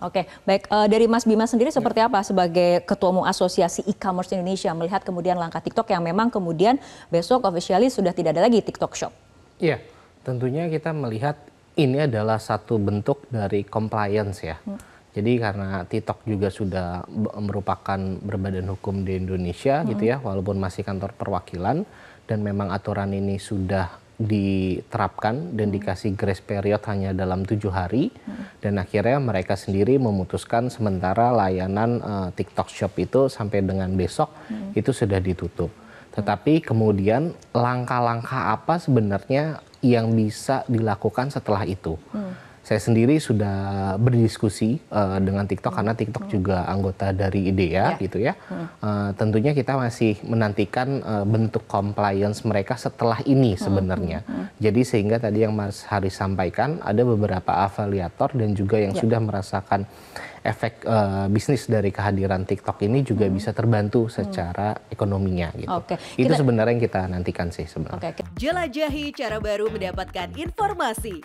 Oke, baik eh, dari Mas Bima sendiri seperti apa sebagai ketua umum Asosiasi E-commerce Indonesia melihat kemudian langkah TikTok yang memang kemudian besok officially sudah tidak ada lagi TikTok Shop? Iya, tentunya kita melihat ini adalah satu bentuk dari compliance ya. Hmm. Jadi karena TikTok juga sudah merupakan berbadan hukum di Indonesia hmm. gitu ya, walaupun masih kantor perwakilan dan memang aturan ini sudah diterapkan dan hmm. dikasih grace period hanya dalam tujuh hari. Hmm dan akhirnya mereka sendiri memutuskan sementara layanan uh, TikTok Shop itu sampai dengan besok hmm. itu sudah ditutup. Tetapi kemudian langkah-langkah apa sebenarnya yang bisa dilakukan setelah itu? Hmm saya sendiri sudah berdiskusi uh, dengan TikTok karena TikTok hmm. juga anggota dari IDEA ya, ya. gitu ya. Hmm. Uh, tentunya kita masih menantikan uh, bentuk compliance mereka setelah ini hmm, sebenarnya. Hmm. Hmm. Jadi sehingga tadi yang Mas Haris sampaikan ada beberapa afiliator dan juga yang ya. sudah merasakan efek uh, bisnis dari kehadiran TikTok ini juga hmm. bisa terbantu hmm. secara hmm. ekonominya gitu. Okay. Itu kita... sebenarnya yang kita nantikan sih sebenarnya. Okay. Jelajahi cara baru mendapatkan informasi.